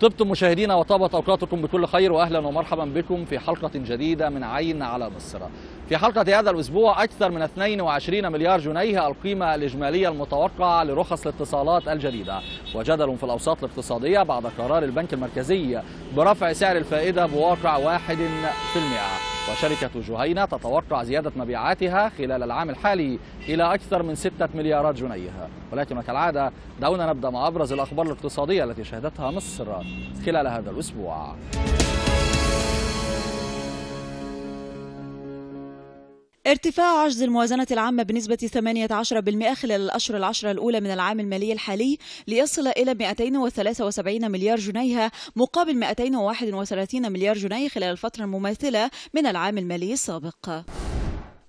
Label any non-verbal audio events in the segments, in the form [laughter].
طبتم مشاهدينا وطابت اوقاتكم بكل خير واهلا ومرحبا بكم في حلقه جديده من عين على بصره. في حلقه هذا الاسبوع اكثر من 22 مليار جنيه القيمه الاجماليه المتوقعه لرخص الاتصالات الجديده، وجدل في الاوساط الاقتصاديه بعد قرار البنك المركزي برفع سعر الفائده بواقع 1%. وشركة جهينة تتوقع زيادة مبيعاتها خلال العام الحالي إلى أكثر من 6 مليارات جنيه ولكن كالعادة دعونا نبدأ مع أبرز الأخبار الاقتصادية التي شهدتها مصر خلال هذا الأسبوع ارتفاع عجز الموازنة العامة بنسبة 18% خلال الأشهر العشرة الأولى من العام المالي الحالي ليصل إلى 273 مليار جنيه مقابل 231 مليار جنيه خلال الفترة المماثلة من العام المالي السابق.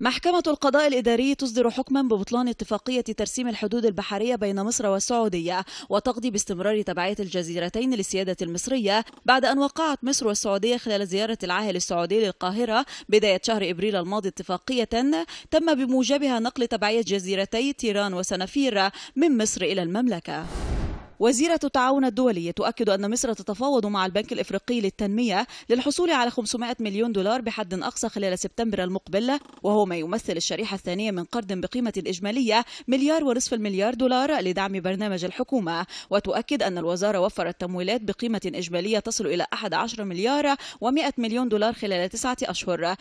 محكمة القضاء الإداري تصدر حكما ببطلان اتفاقية ترسيم الحدود البحرية بين مصر والسعودية وتقضي باستمرار تبعية الجزيرتين للسيادة المصرية بعد أن وقعت مصر والسعودية خلال زيارة العاهل السعودي للقاهرة بداية شهر إبريل الماضي اتفاقية تم بموجبها نقل تبعية جزيرتي تيران وسنافير من مصر إلى المملكة وزيرة التعاون الدولي تؤكد أن مصر تتفاوض مع البنك الإفريقي للتنمية للحصول على 500 مليون دولار بحد أقصى خلال سبتمبر المقبل وهو ما يمثل الشريحة الثانية من قرض بقيمة إجمالية مليار ونصف المليار دولار لدعم برنامج الحكومة وتؤكد أن الوزارة وفرت تمويلات بقيمة إجمالية تصل إلى 11 مليار و100 مليون دولار خلال تسعة أشهر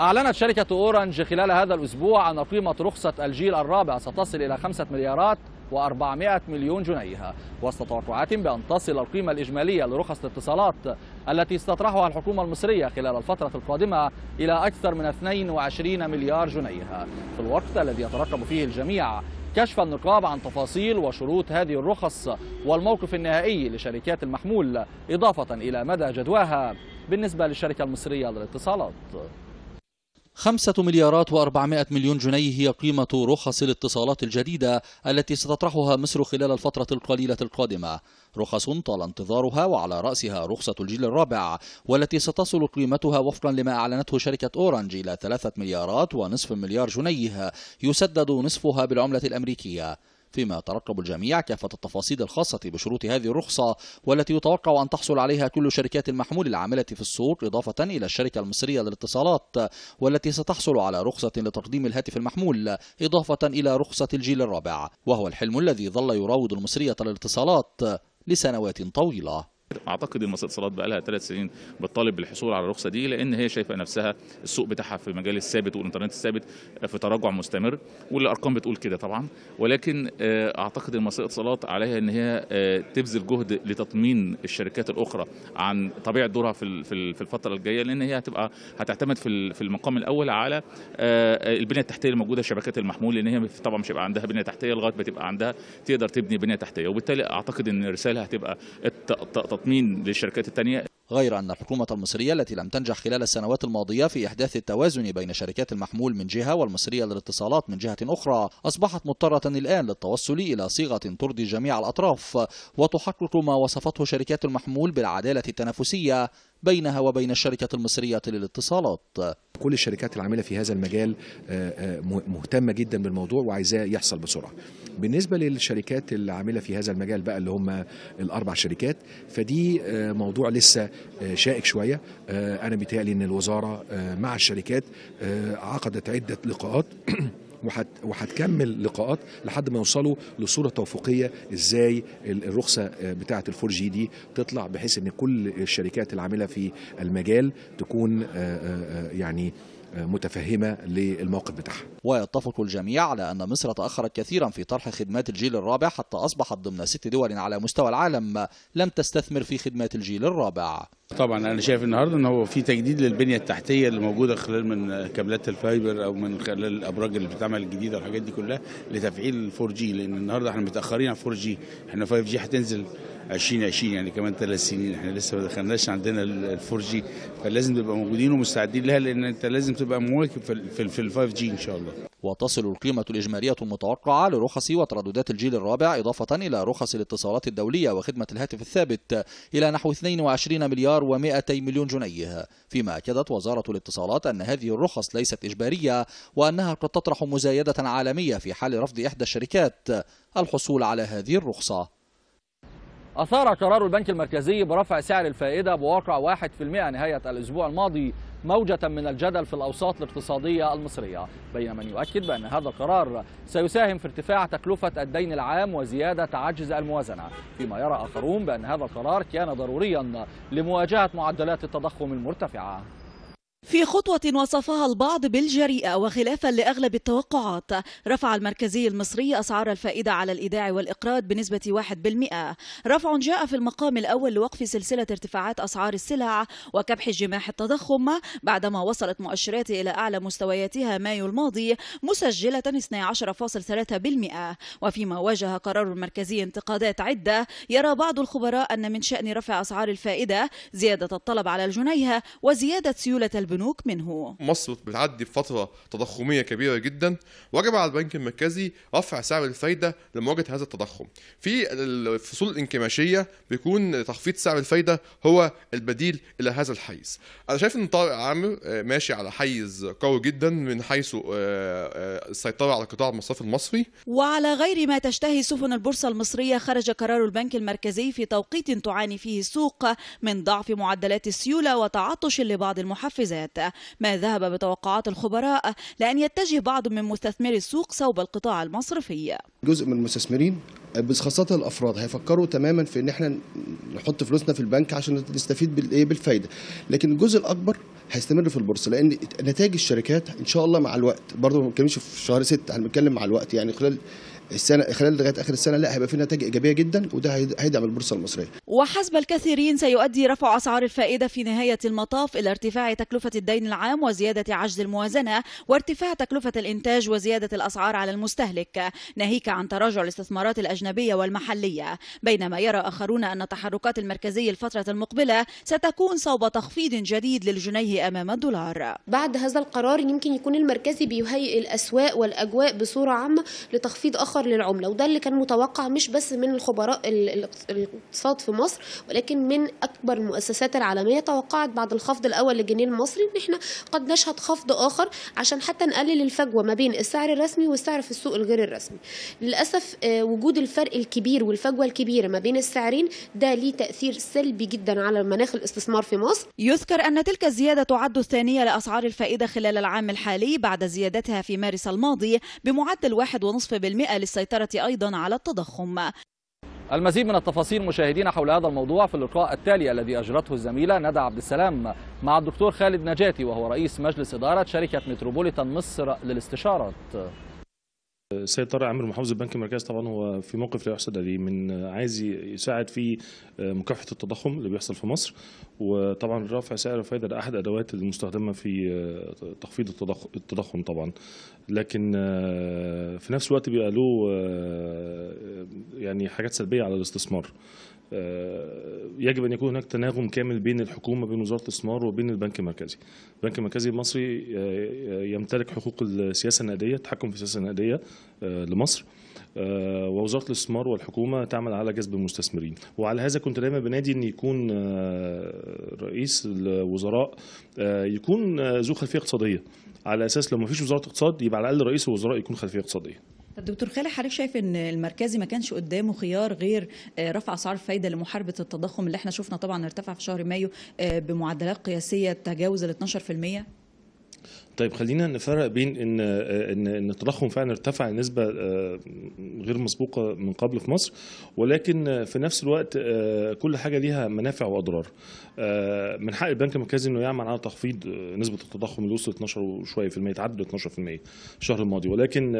أعلنت شركة أورنج خلال هذا الأسبوع أن قيمة رخصة الجيل الرابع ستصل إلى 5 مليارات و400 مليون جنيه وسط توقعات بأن تصل القيمة الإجمالية لرخص الاتصالات التي استطرحها الحكومة المصرية خلال الفترة القادمة إلى أكثر من 22 مليار جنيه في الوقت الذي يترقب فيه الجميع كشف النقاب عن تفاصيل وشروط هذه الرخص والموقف النهائي لشركات المحمول إضافة إلى مدى جدواها بالنسبة للشركة المصرية للاتصالات خمسة مليارات وأربعمائة مليون جنيه هي قيمة رخص الاتصالات الجديدة التي ستطرحها مصر خلال الفترة القليلة القادمة رخص طال انتظارها وعلى رأسها رخصة الجيل الرابع والتي ستصل قيمتها وفقا لما أعلنته شركة أورنج إلى ثلاثة مليارات ونصف مليار جنيه يسدد نصفها بالعملة الأمريكية فيما يترقب الجميع كافة التفاصيل الخاصة بشروط هذه الرخصة والتي يتوقع أن تحصل عليها كل شركات المحمول العاملة في السوق إضافة إلى الشركة المصرية للاتصالات والتي ستحصل على رخصة لتقديم الهاتف المحمول إضافة إلى رخصة الجيل الرابع وهو الحلم الذي ظل يراود المصرية للاتصالات لسنوات طويلة اعتقد ان الاتصالات بقى لها ثلاث سنين بتطالب بالحصول على الرخصه دي لان هي شايفه نفسها السوق بتاعها في المجال الثابت والانترنت الثابت في تراجع مستمر والارقام بتقول كده طبعا ولكن آه، اعتقد ان مصر الاتصالات عليها ان هي آه، تبذل جهد لتطمين الشركات الاخرى عن طبيعه دورها في في الفتره الجايه لان هي هتبقى هتعتمد في في المقام الاول على آه، البنيه التحتيه الموجوده الشبكات المحمول لان هي طبعا مش هيبقى عندها بنيه تحتيه لغايه ما تبقى عندها تقدر تبني بنيه تحتيه وبالتالي اعتقد ان الرساله هتبقى التطمين للشركات التانية غير أن الحكومة المصرية التي لم تنجح خلال السنوات الماضية في إحداث التوازن بين شركات المحمول من جهة والمصرية للاتصالات من جهة أخرى أصبحت مضطرة الآن للتوصل إلى صيغة ترضي جميع الأطراف وتحقق ما وصفته شركات المحمول بالعدالة التنافسية بينها وبين الشركة المصرية للاتصالات كل الشركات العاملة في هذا المجال آه، آه، مهتمة جدا بالموضوع وعايزاه يحصل بسرعة بالنسبة للشركات العاملة في هذا المجال بقى اللي هم الأربع شركات فدي آه، موضوع لسه شائك شوية أنا بيتهيألي أن الوزارة مع الشركات عقدت عدة لقاءات [clears throat] وهتكمل لقاءات لحد ما يوصلوا لصوره توفقية ازاي الرخصه بتاعه الفور جي دي تطلع بحيث ان كل الشركات العامله في المجال تكون يعني متفهمة للموقف بتاعها ويتفق الجميع على أن مصر تأخرت كثيرا في طرح خدمات الجيل الرابع حتى أصبحت ضمن ست دول على مستوى العالم لم تستثمر في خدمات الجيل الرابع طبعا انا شايف النهارده ان هو في تجديد للبنيه التحتيه اللي موجوده خلال من كابلات الفايبر او من خلال الابراج اللي بتتعمل الجديده والحاجات دي كلها لتفعيل 4 جي لان النهارده احنا متاخرين على 4 جي احنا 5 جي هتنزل 2020 يعني كمان ثلاث سنين احنا لسه ما دخلناش عندنا الفور جي فلازم نبقى موجودين ومستعدين لها لان انت لازم تبقى مواكب في الفايف جي ان شاء الله وتصل القيمة الإجمالية المتوقعة لرخص وترددات الجيل الرابع إضافة إلى رخص الاتصالات الدولية وخدمة الهاتف الثابت إلى نحو 22 مليار و200 مليون جنيه فيما أكدت وزارة الاتصالات أن هذه الرخص ليست إجبارية وأنها قد تطرح مزايدة عالمية في حال رفض إحدى الشركات الحصول على هذه الرخصة أثار قرار البنك المركزي برفع سعر الفائدة بواقع 1% نهاية الأسبوع الماضي موجة من الجدل في الأوساط الاقتصادية المصرية بين من يؤكد بأن هذا القرار سيساهم في ارتفاع تكلفة الدين العام وزيادة عجز الموازنة فيما يرى آخرون بأن هذا القرار كان ضروريا لمواجهة معدلات التضخم المرتفعة في خطوة وصفها البعض بالجريئة وخلافا لأغلب التوقعات رفع المركزي المصري أسعار الفائدة على الإيداع والإقراض بنسبة 1% رفع جاء في المقام الأول لوقف سلسلة ارتفاعات أسعار السلع وكبح جماح التضخم بعدما وصلت مؤشرات إلى أعلى مستوياتها مايو الماضي مسجلة 12.3% وفيما واجه قرار المركزي انتقادات عدة يرى بعض الخبراء أن من شأن رفع أسعار الفائدة زيادة الطلب على الجنيه وزيادة سيولة البنك البنوك منه مصر بتعدي بفترة تضخمية كبيرة جدا وجب على البنك المركزي رفع سعر الفايدة لمواجهة هذا التضخم في الفصول الانكماشية بيكون تخفيض سعر الفايدة هو البديل إلى هذا الحيز أنا شايف إن طارق عامر آه، ماشي على حيز قوي جدا من حيث آه، آه، السيطرة على قطاع المصرف المصري وعلى غير ما تشتهي سفن البورصة المصرية خرج قرار البنك المركزي في توقيت تعاني فيه السوق من ضعف معدلات السيولة وتعطش لبعض المحفزات الشهادات ما ذهب بتوقعات الخبراء لأن يتجه بعض من مستثمري السوق صوب القطاع المصرفي جزء من المستثمرين بس خاصة الأفراد هيفكروا تماما في إن إحنا نحط فلوسنا في البنك عشان نستفيد بالإيه بالفايدة، لكن الجزء الأكبر هيستمر في البورصة لأن نتائج الشركات إن شاء الله مع الوقت برضه ما بنتكلمش في شهر 6 إحنا بنتكلم مع الوقت يعني خلال السنه خلال لغايه اخر السنه لا هيبقى في نتائج ايجابيه جدا وده هيدعم البورصه المصريه. وحسب الكثيرين سيؤدي رفع اسعار الفائده في نهايه المطاف الى ارتفاع تكلفه الدين العام وزياده عجز الموازنه وارتفاع تكلفه الانتاج وزياده الاسعار على المستهلك ناهيك عن تراجع الاستثمارات الاجنبيه والمحليه بينما يرى اخرون ان تحركات المركزي الفتره المقبله ستكون صوب تخفيض جديد للجنيه امام الدولار. بعد هذا القرار يمكن يكون المركزي بيهيئ الاسواق والاجواء بصوره عامه لتخفيض اخر آخر للعملة وده اللي كان متوقع مش بس من الخبراء الاقتصاد في مصر ولكن من أكبر المؤسسات العالمية توقعت بعد الخفض الأول للجنيه المصري إن إحنا قد نشهد خفض آخر عشان حتى نقلل الفجوة ما بين السعر الرسمي والسعر في السوق الغير الرسمي للأسف آه، وجود الفرق الكبير والفجوة الكبيرة ما بين السعرين ده ليه تأثير سلبي جدا على مناخ الاستثمار في مصر يذكر أن تلك الزيادة تعد الثانية لأسعار الفائدة خلال العام الحالي بعد زيادتها في مارس الماضي بمعدل 1.5% للسيطرة أيضا على التضخم المزيد من التفاصيل مشاهدينا حول هذا الموضوع في اللقاء التالي الذي أجرته الزميلة ندى عبد السلام مع الدكتور خالد نجاتي وهو رئيس مجلس إدارة شركة متروبوليتان مصر للاستشارات السيد طارق عامر محافظ البنك المركزي طبعا هو في موقف لا يحسد عليه من عايز يساعد في آه، مكافحه التضخم اللي بيحصل في مصر وطبعا رفع سعر الفائده ده احد الادوات المستخدمه في آه، تخفيض التضخم طبعا لكن آه، في نفس الوقت بيبقى له يعني حاجات سلبيه على الاستثمار آه، يجب ان يكون هناك تناغم كامل بين الحكومه بين وزاره الاستثمار وبين البنك المركزي. البنك المركزي المصري آه، يمتلك حقوق السياسه النقديه التحكم في السياسه النقديه آه، لمصر. ووزاره الاستثمار والحكومه تعمل على جذب المستثمرين وعلى هذا كنت دايما بنادي ان يكون رئيس الوزراء يكون ذو خلفيه اقتصاديه على اساس لو ما فيش وزاره اقتصاد يبقى على الاقل رئيس الوزراء يكون خلفيه اقتصاديه طب دكتور خالد حضرتك شايف ان المركزي ما كانش قدامه خيار غير آه، رفع اسعار الفايده لمحاربه التضخم اللي احنا شفنا طبعا ارتفع في شهر مايو آه، بمعدلات قياسيه تجاوز ال 12%؟ طيب خلينا نفرق بين ان ان ان التضخم فعلا ارتفع نسبه آه، غير مسبوقه من قبل في مصر ولكن في نفس الوقت آه، كل حاجه ليها منافع واضرار آه، من حق البنك المركزي انه يعمل على تخفيض نسبه التضخم اللي وصلت 12 وشويه في المية تعدل 12% الشهر الماضي ولكن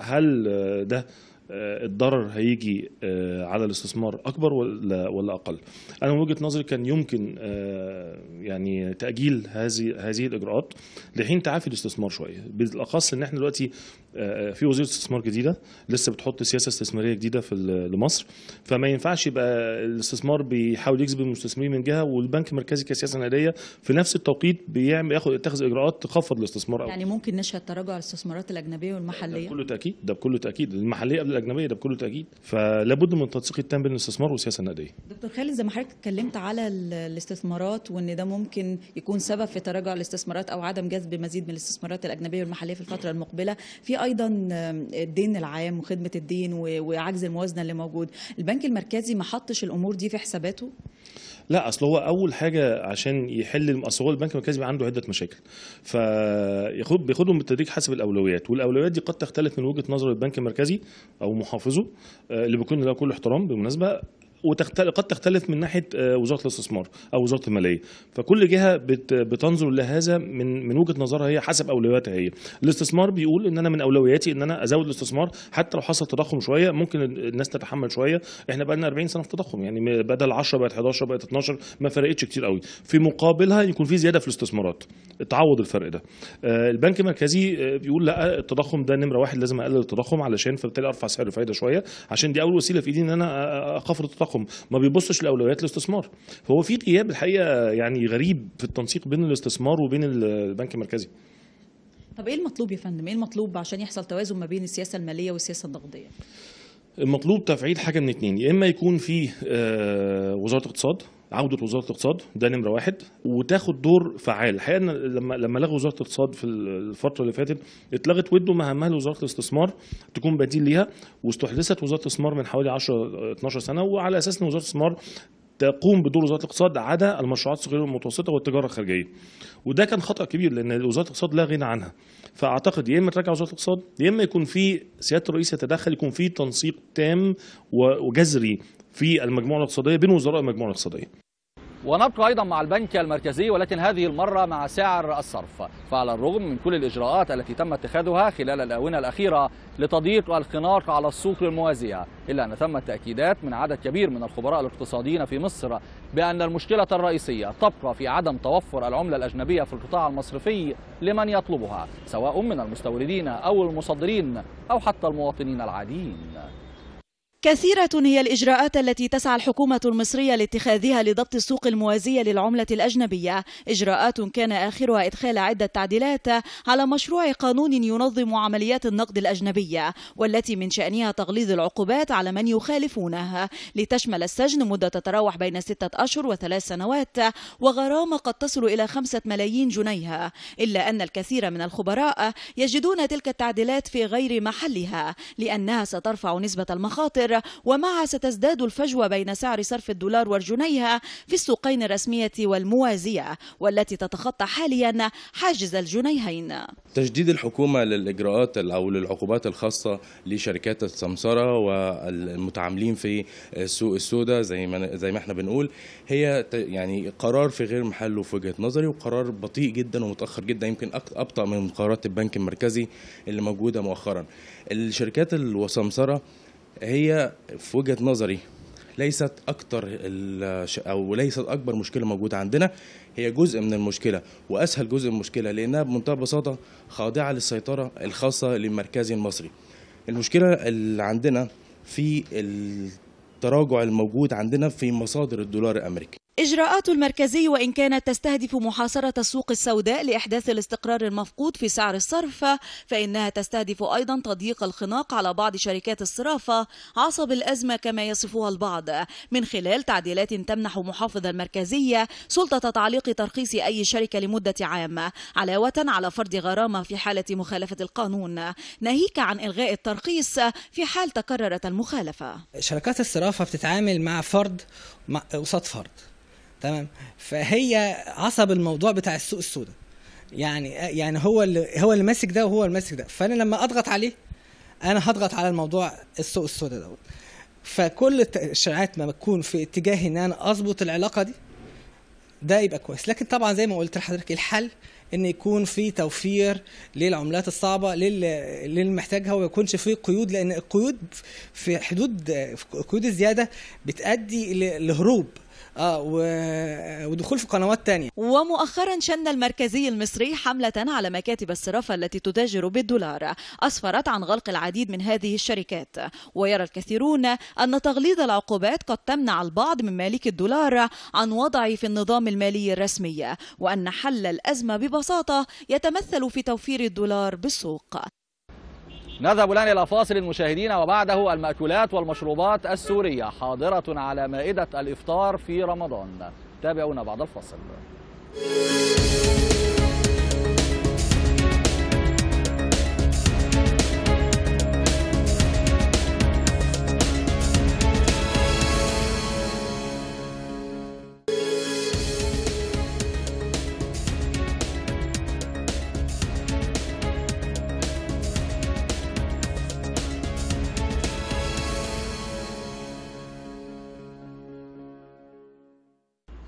هل ده آه، الضرر هيجي آه، على الاستثمار اكبر ولا ولا اقل انا من وجهه نظري كان يمكن آه، يعني تاجيل هذه هذه الاجراءات لحين تعافي الاستثمار شويه بالاخص ان احنا دلوقتي آه، في وزيره استثمار جديده لسه بتحط سياسه استثماريه جديده في لمصر فما ينفعش يبقى الاستثمار بيحاول يجذب المستثمرين من جهه والبنك المركزي كسياسه نقديه في نفس التوقيت بيعمل ياخد يتخذ اجراءات تخفض الاستثمار أو. يعني ممكن نشهد تراجع الاستثمارات الاجنبيه والمحليه ده بكل تاكيد ده بكل تاكيد المحليه قبل الاجنبيه ده بكل تاكيد فلابد من تنسيق التام بين الاستثمار والسياسه النقديه دكتور خالد زي ما حضرتك اتكلمت على الاستثمارات وان ده ممكن يكون سبب في تراجع الاستثمارات او عدم جذب مزيد من الاستثمارات الاجنبيه والمحليه في الفتره المقبله في ايضا الدين العام وخدمه الدين وعجز الموازنه اللي موجود البنك المركزي ما حطش الامور دي في حساباته لا اصل هو اول حاجه عشان يحل اصل هو البنك المركزي بيبقى عنده عده مشاكل فياخد بياخدهم بالتدريج حسب الاولويات والاولويات دي قد تختلف من وجهه نظر البنك المركزي او محافظه آه، اللي بيكون له كل احترام بالمناسبه وتختل... قد تختلف من ناحيه آه، وزاره الاستثمار او وزاره الماليه فكل جهه بتنظر لهذا من من وجهه نظرها هي حسب اولوياتها هي الاستثمار بيقول ان انا من اولوياتي ان انا ازود الاستثمار حتى لو حصل تضخم شويه ممكن الناس تتحمل شويه احنا بقى لنا 40 سنه في تضخم يعني بدل 10 بقت 11 بقت 12 ما فرقتش كتير قوي في مقابلها يكون في زياده في الاستثمارات تعوض الفرق ده آه، البنك المركزي آه، بيقول لا التضخم ده نمره واحد لازم اقلل التضخم علشان فبالتالي ارفع سعر الفايده شويه عشان دي اول وسيله في ايدي ان انا اخفض التضخم التضخم ما بيبصش لاولويات الاستثمار فهو في غياب الحقيقه يعني غريب في التنسيق بين الاستثمار وبين البنك المركزي طب ايه المطلوب يا فندم ايه المطلوب عشان يحصل توازن ما بين السياسه الماليه والسياسه النقديه المطلوب تفعيل حاجه من اتنين يا اما يكون في آه، وزاره اقتصاد عوده وزاره الاقتصاد ده نمره واحد وتاخد دور فعال الحقيقه لما لما لغوا وزاره الاقتصاد في الفتره اللي فاتت اتلغت ودو مهمها لوزاره الاستثمار تكون بديل ليها واستحدثت وزاره الاستثمار من حوالي 10 12 سنه وعلى اساس ان وزاره الاستثمار تقوم بدور وزاره الاقتصاد عدا المشروعات الصغيره والمتوسطه والتجاره الخارجيه وده كان خطا كبير لان وزاره الاقتصاد لا غنى عنها فاعتقد يا اما تراجع وزاره الاقتصاد يا اما يكون في سياده الرئيس يتدخل يكون في تنسيق تام وجذري في المجموعه الاقتصاديه بين وزراء المجموعه الاقتصاديه ونبقى أيضا مع البنك المركزي ولكن هذه المرة مع سعر الصرف فعلى الرغم من كل الإجراءات التي تم اتخاذها خلال الآونة الأخيرة لتضييق الخناق على السوق الموازية إلا أن تم تأكيدات من عدد كبير من الخبراء الاقتصاديين في مصر بأن المشكلة الرئيسية تبقى في عدم توفر العملة الأجنبية في القطاع المصرفي لمن يطلبها سواء من المستوردين أو المصدرين أو حتى المواطنين العاديين كثيرة هي الإجراءات التي تسعى الحكومة المصرية لاتخاذها لضبط السوق الموازية للعملة الأجنبية، إجراءات كان آخرها إدخال عدة تعديلات على مشروع قانون ينظم عمليات النقد الأجنبية، والتي من شأنها تغليظ العقوبات على من يخالفونها، لتشمل السجن مدة تتراوح بين ستة أشهر وثلاث سنوات، وغرامة قد تصل إلى خمسة ملايين جنيه، إلا أن الكثير من الخبراء يجدون تلك التعديلات في غير محلها، لأنها سترفع نسبة المخاطر ومعها ستزداد الفجوة بين سعر صرف الدولار والجنيه في السوقين الرسمية والموازية والتي تتخطى حاليا حاجز الجنيهين تجديد الحكومة للإجراءات أو للعقوبات الخاصة لشركات السمسرة والمتعاملين في السوق السوداء زي ما زي ما احنا بنقول هي يعني قرار في غير محله في وجهة نظري وقرار بطيء جدا ومتأخر جدا يمكن أبطأ من قرارات البنك المركزي اللي موجودة مؤخرا الشركات السمسرة هي في وجهه نظري ليست اكتر او ليست اكبر مشكله موجوده عندنا هي جزء من المشكله واسهل جزء من المشكله لانها بمنتهى البساطه خاضعه للسيطره الخاصه للمركزي المصري. المشكله اللي عندنا في التراجع الموجود عندنا في مصادر الدولار الامريكي. إجراءات المركزي وإن كانت تستهدف محاصرة السوق السوداء لإحداث الاستقرار المفقود في سعر الصرف فإنها تستهدف أيضا تضييق الخناق على بعض شركات الصرافة عصب الأزمة كما يصفها البعض من خلال تعديلات تمنح محافظ المركزية سلطة تعليق ترخيص أي شركة لمدة عام علاوة على فرض غرامة في حالة مخالفة القانون ناهيك عن إلغاء الترخيص في حال تكررت المخالفة شركات الصرافة بتتعامل مع فرد قصاد فرد تمام فهي عصب الموضوع بتاع السوق السوداء يعني يعني هو اللي هو اللي ماسك ده وهو اللي ماسك ده فانا لما اضغط عليه انا هضغط على الموضوع السوق السوداء دوت فكل التشريعات ما بتكون في اتجاه ان انا اظبط العلاقه دي ده يبقى كويس لكن طبعا زي ما قلت لحضرتك الحل ان يكون في توفير للعملات الصعبه للي محتاجها وما يكونش في قيود لان القيود في حدود في قيود الزياده بتؤدي لهروب اه ودخول في قنوات تانية ومؤخرا شن المركزي المصري حملة على مكاتب الصرافة التي تتاجر بالدولار أسفرت عن غلق العديد من هذه الشركات ويرى الكثيرون أن تغليظ العقوبات قد تمنع البعض من مالك الدولار عن وضعه في النظام المالي الرسمي وأن حل الأزمة ببساطة يتمثل في توفير الدولار بالسوق نذهب الآن إلى فاصل المشاهدين وبعده المأكولات والمشروبات السورية حاضرة على مائدة الإفطار في رمضان تابعونا بعد الفاصل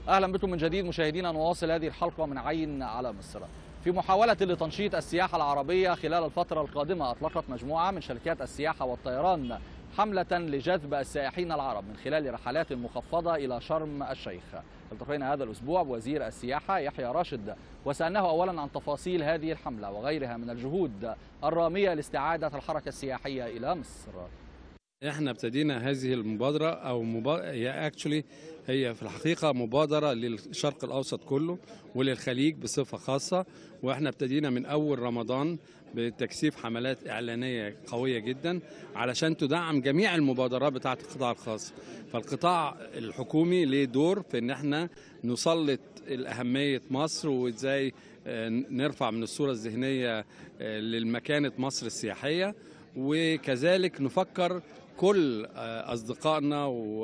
اهلا بكم من جديد مشاهدينا نواصل هذه الحلقه من عين على مصر في محاولة لتنشيط السياحة العربية خلال الفترة القادمة أطلقت مجموعة من شركات السياحة والطيران حملة لجذب السائحين العرب من خلال رحلات مخفضة إلى شرم الشيخ التقينا هذا الأسبوع بوزير السياحة يحيى راشد وسألناه أولا عن تفاصيل هذه الحملة وغيرها من الجهود الرامية لاستعادة الحركة السياحية إلى مصر احنا ابتدينا هذه المبادره او هي اكشولي هي في الحقيقه مبادره للشرق الاوسط كله وللخليج بصفه خاصه واحنا ابتدينا من اول رمضان بتكثيف حملات اعلانيه قويه جدا علشان تدعم جميع المبادرات بتاعه القطاع الخاص فالقطاع الحكومي ليه دور في ان احنا نسلط الاهميه مصر وازاي آه، نرفع من الصوره الذهنيه آه، لمكانه مصر السياحيه وكذلك نفكر كل آه، أصدقائنا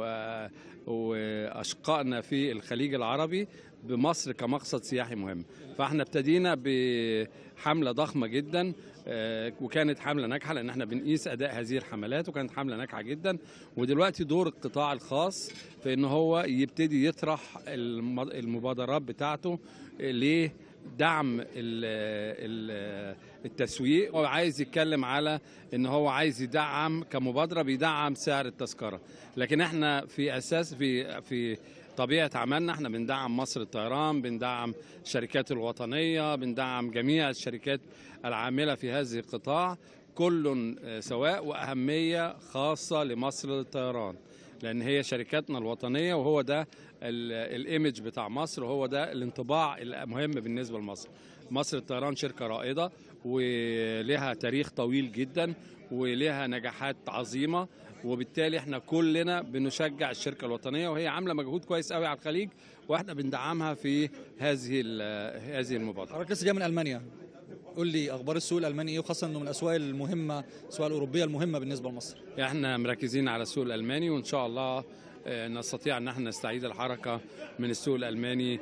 آه، وأشقائنا في الخليج العربي بمصر كمقصد سياحي مهم فاحنا ابتدينا بحملة ضخمة جدا آه، وكانت حملة ناجحة لأن احنا بنقيس أداء هذه الحملات وكانت حملة ناجحة جدا ودلوقتي دور القطاع الخاص في أن هو يبتدي يطرح المبادرات بتاعته ليه دعم التسويق هو عايز يتكلم على ان هو عايز يدعم كمبادره بيدعم سعر التذكره لكن احنا في اساس في في طبيعه عملنا احنا بندعم مصر الطيران بندعم الشركات الوطنيه بندعم جميع الشركات العامله في هذه القطاع كل سواء واهميه خاصه لمصر للطيران لان هي شركاتنا الوطنيه وهو ده الايمج بتاع مصر وهو ده الانطباع المهم بالنسبه لمصر مصر الطيران شركه رائده ولها تاريخ طويل جدا ولها نجاحات عظيمه وبالتالي احنا كلنا بنشجع الشركه الوطنيه وهي عامله مجهود كويس قوي على الخليج واحنا بندعمها في هذه هذه المبادره. حضرتك لسه جاي من المانيا قول لي اخبار السوق الالماني ايه وخاصه انه من الاسواق المهمه الاسواق الاوروبيه المهمه بالنسبه لمصر يعني احنا مركزين على السوق الالماني وان شاء الله آه، نستطيع ان احنا نستعيد الحركه من السوق الالماني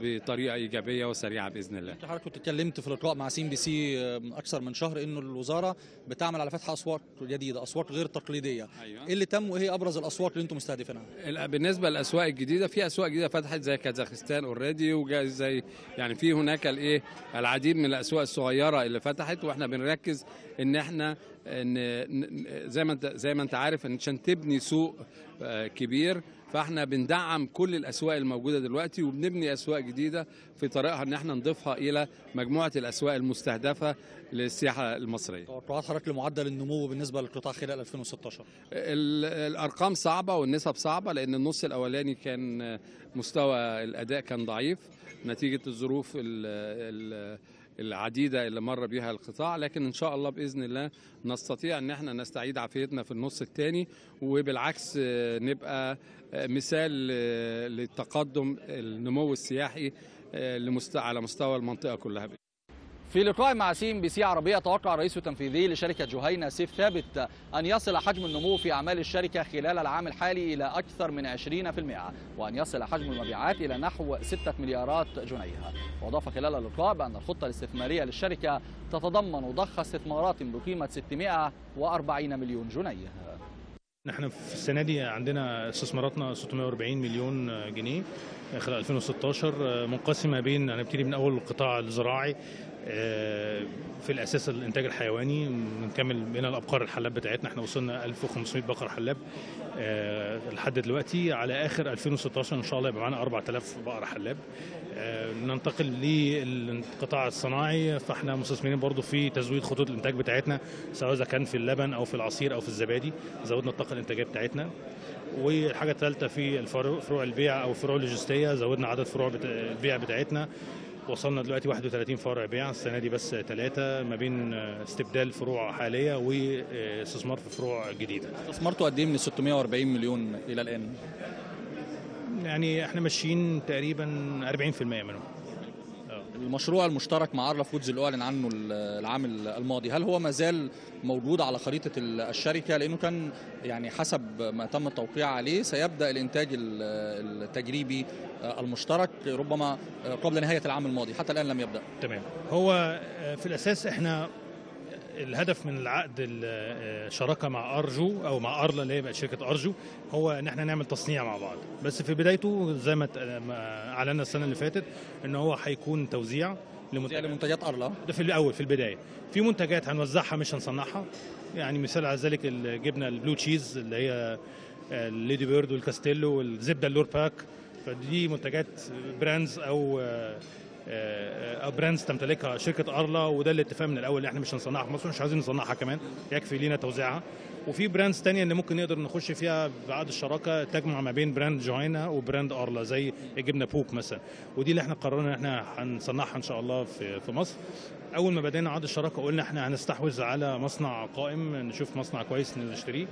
بطريقه ايجابيه وسريعه باذن الله. حضرتك كنت اتكلمت في لقاء مع سي ام بي سي اكثر من شهر انه الوزاره بتعمل على فتح اصوات جديده، اصوات غير تقليديه. أيوة. ايه اللي تم وايه ابرز الاصوات اللي انتم مستهدفينها؟ بالنسبه للاسواق الجديده في اسواق جديده فتحت زي كازاخستان اوريدي وجاي زي يعني في هناك الايه العديد من الاسواق الصغيره اللي فتحت واحنا بنركز ان احنا ان زي ما انت زي ما انت عارف عشان تبني سوق آه، كبير فاحنا بندعم كل الاسواق الموجوده دلوقتي وبنبني اسواق جديده في طريقها ان احنا نضيفها الى مجموعه الاسواق المستهدفه للسياحه المصريه. توقعات حضرتك لمعدل النمو بالنسبه للقطاع خلال 2016 الارقام صعبه والنسب صعبه لان النص الاولاني كان مستوى الاداء كان ضعيف نتيجه الظروف ال ال العديده اللي مر بها القطاع لكن ان شاء الله باذن الله نستطيع ان احنا نستعيد عافيتنا في النص الثاني وبالعكس آه، نبقى آه، مثال آه، للتقدم النمو السياحي على مستوى المنطقه كلها في لقاء مع سي ام بي سي عربيه توقع الرئيس التنفيذي لشركه جهينه سيف ثابت ان يصل حجم النمو في اعمال الشركه خلال العام الحالي الى اكثر من 20% وان يصل حجم المبيعات الى نحو 6 مليارات جنيه واضاف خلال اللقاء بان الخطه الاستثماريه للشركه تتضمن ضخ استثمارات بقيمه 640 مليون جنيه نحن في السنه دي عندنا استثماراتنا 640 مليون جنيه خلال 2016 منقسمه بين هنبتدي من اول القطاع الزراعي آه، في الاساس الانتاج الحيواني بنكمل بين الابقار الحلاب بتاعتنا احنا وصلنا 1500 بقر حلاب آه، لحد دلوقتي على اخر 2016 ان شاء الله يبقى معانا 4000 بقره حلاب آه، ننتقل للقطاع الصناعي فاحنا مستثمرين برضو في تزويد خطوط الانتاج بتاعتنا سواء اذا كان في اللبن او في العصير او في الزبادي زودنا الطاقه الانتاجيه بتاعتنا والحاجه الثالثه في فروع البيع او فروع اللوجستيه زودنا عدد فروع البيع بتاعتنا وصلنا دلوقتي 31 فرع بيع السنه دي بس ثلاثه ما بين آه، استبدال فروع حاليه واستثمار آه، في فروع جديده. استثمرتوا قد ايه من 640 مليون الى الان؟ يعني احنا ماشيين تقريبا 40% منهم. المشروع المشترك مع ارلا فودز اللي اعلن عنه العام الماضي هل هو ما زال موجود على خريطه الشركه لانه كان يعني حسب ما تم التوقيع عليه سيبدا الانتاج التجريبي آه، المشترك ربما آه، قبل نهايه العام الماضي حتى الان لم يبدا تمام هو آه، في الاساس احنا الهدف من العقد الشراكه آه، مع ارجو او مع ارلا اللي هي بقت شركه ارجو هو ان احنا نعمل تصنيع مع بعض بس في بدايته زي ما آه، اعلنا السنه اللي فاتت ان هو هيكون توزيع لمنتجات ارلا ده في الاول في البدايه في منتجات هنوزعها مش هنصنعها يعني مثال على ذلك الجبنه البلو تشيز اللي هي الليدي بيرد والكاستيلو والزبده اللور باك فدي منتجات براندز او آه، آه، آه، او براندز تمتلكها شركه ارلا وده الاتفاق من الاول احنا مش هنصنعها في مصر مش عايزين نصنعها كمان يكفي لينا توزيعها وفي براندز تانية اللي ممكن نقدر نخش فيها بعد الشراكه تجمع ما بين براند جوينا وبراند ارلا زي الجبنه بوب مثلا ودي اللي احنا قررنا ان احنا هنصنعها ان شاء الله في في مصر اول ما بدينا عقد الشراكه قلنا احنا هنستحوذ على مصنع قائم نشوف مصنع كويس نشتريه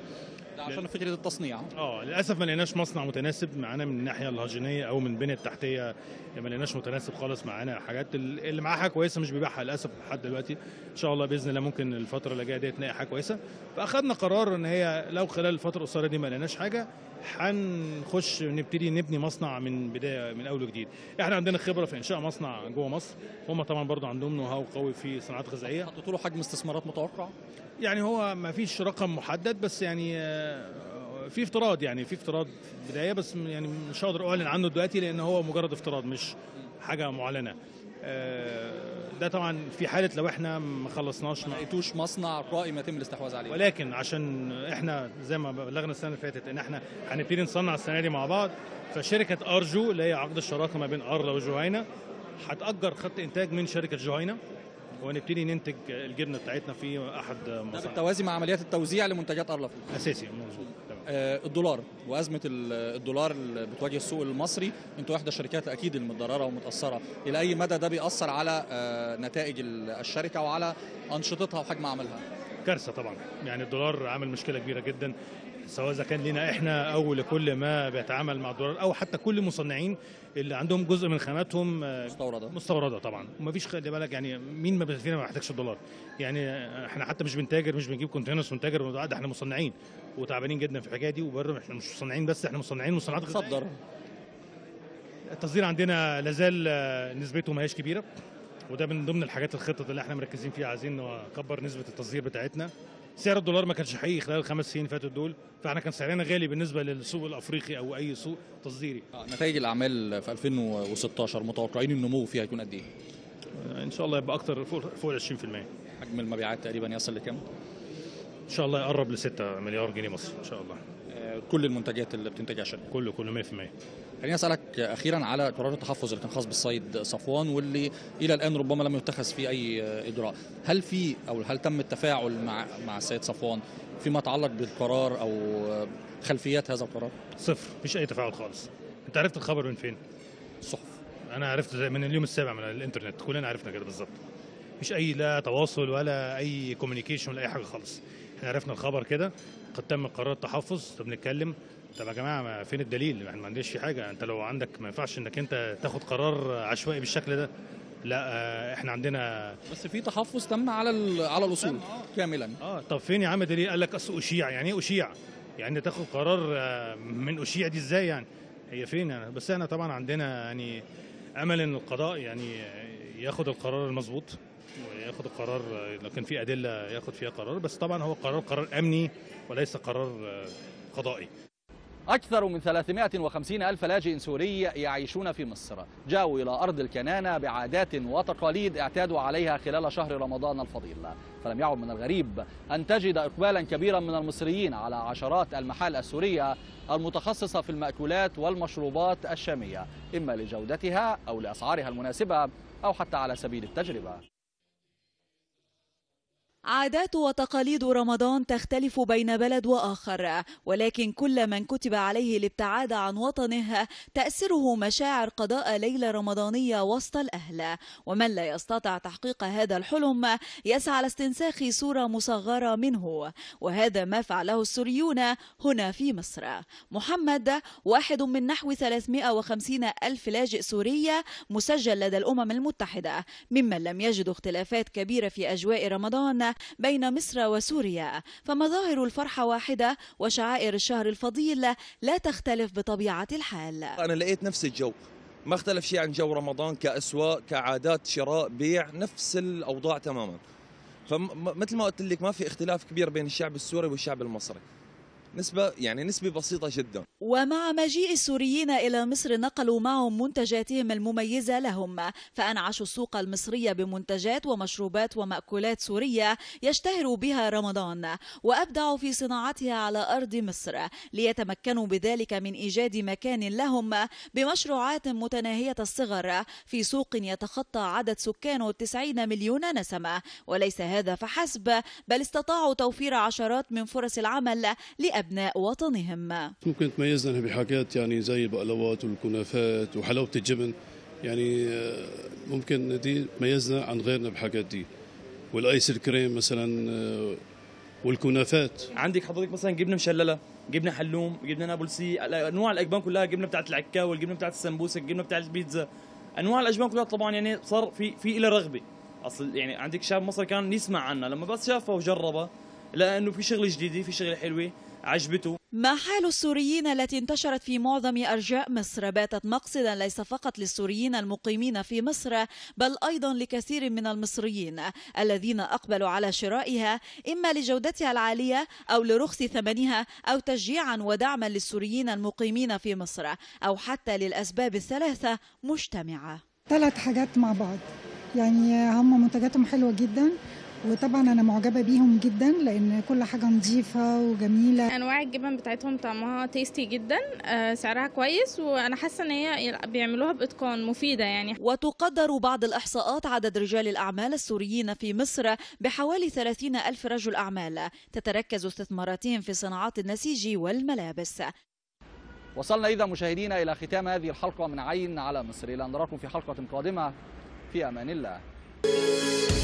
عشان فكره التصنيع اه للاسف ما لقيناش مصنع متناسب معانا من الناحيه الهجينيه او من البنيه التحتيه يعني ما لقيناش متناسب خالص معانا حاجات اللي معاه حاجه كويسه مش بيبيعها للاسف لحد دلوقتي ان شاء الله باذن الله ممكن الفتره اللي جايه ديت نلاقي حاجه كويسه فاخذنا قرار ان هي لو خلال الفتره القصيره دي ما لقيناش حاجه هنخش نبتدي نبني مصنع من بدايه من اول وجديد احنا عندنا خبره في انشاء مصنع جوه مصر هم طبعا برضو عندهم نو هاو قوي في صناعات غذائيه حطيتوا له حجم استثمارات متوقع يعني هو ما فيش رقم محدد بس يعني آه، في افتراض يعني في افتراض بدايه بس يعني مش هقدر اعلن عنه دلوقتي لان هو مجرد افتراض مش حاجه معلنه آه، ده طبعا في حاله لو احنا ما خلصناش ما لقيتوش مصنع ما يتم الاستحواذ عليه ولكن عشان احنا زي ما بلغنا السنه اللي فاتت ان احنا هنبتدي نصنع السنه دي مع بعض فشركه ارجو اللي هي عقد الشراكه ما بين ارلا وجوهينا هتاجر خط انتاج من شركه جوهينا ونبتدي ننتج الجبنه بتاعتنا في احد مصانع بالتوازي مع عمليات التوزيع لمنتجات ارلف اساسي مظبوط آه، الدولار وازمه الدولار اللي بتواجه السوق المصري انتوا احدى الشركات اكيد المتضرره ومتاثره الى اي مدى ده بيأثر على آه، نتائج الشركه وعلى انشطتها وحجم عملها كارثه طبعا يعني الدولار عامل مشكله كبيره جدا سواء اذا كان لنا احنا او لكل ما بيتعامل مع الدولار او حتى كل المصنعين اللي عندهم جزء من خاماتهم آه، مستورده مستورده طبعا ومفيش خلي بالك يعني مين ما فينا ما بيحتاجش الدولار يعني احنا حتى مش بنتاجر مش بنجيب كونتينرز ونتاجر ده احنا مصنعين وتعبانين جدا في الحكايه دي وبره احنا مش مصنعين بس احنا مصنعين مصنعات غذائيه التصدير عندنا لازال آه، نسبته ما هيش كبيره وده من ضمن الحاجات الخطط اللي احنا مركزين فيها عايزين نكبر نسبه التصدير بتاعتنا سعر الدولار ما كانش حقيقي خلال الخمس سنين فاتوا دول فاحنا كان سعرنا غالي بالنسبه للسوق الافريقي او اي سوق تصديري آه، نتائج الاعمال في 2016 متوقعين النمو فيها يكون قد ايه آه، ان شاء الله يبقى اكتر فوق ال 20% حجم المبيعات تقريبا يصل لكام ان شاء الله يقرب ل 6 مليار جنيه مصري ان شاء الله كل المنتجات اللي بتنتجها عشان كله كله 100% خليني اسالك اخيرا على قرار التحفظ اللي كان خاص بالصيد صفوان واللي الى الان ربما لم يتخذ فيه اي اجراء هل في او هل تم التفاعل مع مع السيد صفوان فيما يتعلق بالقرار او خلفيات هذا القرار صفر مفيش اي تفاعل خالص انت عرفت الخبر من فين الصحف انا عرفت من اليوم السابع من الانترنت كلنا عرفنا كده بالظبط مش اي لا تواصل ولا اي كوميونيكيشن ولا اي حاجه خالص احنا عرفنا الخبر كده قد تم قرار التحفظ طب نتكلم طب يا جماعه فين الدليل؟ احنا ما عندناش حاجه انت لو عندك ما ينفعش انك انت تاخد قرار عشوائي بالشكل ده لا آه، احنا عندنا بس في تحفظ تم على على الاصول آه. كاملا اه طب فين يا عم دليل؟ قال لك اصل اشيع يعني ايه اشيع؟ يعني تاخد قرار آه، من اشيع دي ازاي يعني؟ هي فين أنا؟ يعني؟ بس احنا طبعا عندنا يعني امل ان القضاء يعني ياخد القرار المظبوط ياخد القرار لو كان في ادله ياخد فيها قرار بس طبعا هو قرار قرار امني وليس قرار آه، قضائي أكثر من 350 ألف لاجئ سوري يعيشون في مصر جاءوا إلى أرض الكنانة بعادات وتقاليد اعتادوا عليها خلال شهر رمضان الفضيل فلم يعد من الغريب أن تجد إقبالا كبيرا من المصريين على عشرات المحال السورية المتخصصة في المأكولات والمشروبات الشامية إما لجودتها أو لأسعارها المناسبة أو حتى على سبيل التجربة عادات وتقاليد رمضان تختلف بين بلد واخر ولكن كل من كتب عليه الابتعاد عن وطنه تاسره مشاعر قضاء ليله رمضانيه وسط الاهل ومن لا يستطع تحقيق هذا الحلم يسعى لاستنساخ صوره مصغره منه وهذا ما فعله السوريون هنا في مصر محمد واحد من نحو 350 ألف لاجئ سوري مسجل لدى الأمم المتحدة ممن لم يجدوا اختلافات كبيرة في أجواء رمضان بين مصر وسوريا فمظاهر الفرحة واحدة وشعائر الشهر الفضيل لا تختلف بطبيعة الحال أنا لقيت نفس الجو ما اختلف شيء عن جو رمضان كأسواق كعادات شراء بيع نفس الأوضاع تماما فمثل ما قلت لك ما في اختلاف كبير بين الشعب السوري والشعب المصري نسبة يعني نسبة بسيطة جدا ومع مجيء السوريين إلى مصر نقلوا معهم منتجاتهم المميزة لهم فأنعشوا السوق المصرية بمنتجات ومشروبات ومأكولات سورية يشتهر بها رمضان وأبدعوا في صناعتها على أرض مصر ليتمكنوا بذلك من إيجاد مكان لهم بمشروعات متناهية الصغر في سوق يتخطى عدد سكانه 90 مليون نسمة وليس هذا فحسب بل استطاعوا توفير عشرات من فرص العمل لأبنائهم أبناء وطنهم ممكن تميزنا بحاجات يعني زي البقلوات والكنافات وحلاوة الجبن يعني آه، ممكن دي تميزنا عن غيرنا بحاجات دي والايس الكريم مثلا آه، والكنافات عندك حضرتك مثلا جبنه مشلله جبنه حلوم جبنه نابلسي انواع الاجبان كلها جبنه بتاعت العكاوي الجبنه بتاعت السمبوسه الجبنه بتاعت البيتزا انواع الاجبان كلها طبعا يعني صار في في الى رغبه اصل يعني عندك شاب مصري كان يسمع عنها لما بس شافها وجربها لقى انه في شغله جديده في شغله حلوه عجبته ما حال السوريين التي انتشرت في معظم أرجاء مصر باتت مقصدا ليس فقط للسوريين المقيمين في مصر بل أيضا لكثير من المصريين الذين أقبلوا على شرائها إما لجودتها العالية أو لرخص ثمنها أو تشجيعا ودعما للسوريين المقيمين في مصر أو حتى للأسباب الثلاثة مجتمعة ثلاث حاجات مع بعض يعني هم منتجاتهم حلوة جدا وطبعا انا معجبه بيهم جدا لان كل حاجه نظيفه وجميله انواع الجبن بتاعتهم طعمها تيستي جدا آه، سعرها كويس وانا حاسه ان هي بيعملوها باتقان مفيده يعني وتقدر بعض الاحصاءات عدد رجال الاعمال السوريين في مصر بحوالي 30 الف رجل اعمال تتركز استثماراتهم في صناعات النسيج والملابس وصلنا اذا مشاهدينا الى ختام هذه الحلقه من عين على مصر الى نراكم في حلقه قادمه في امان الله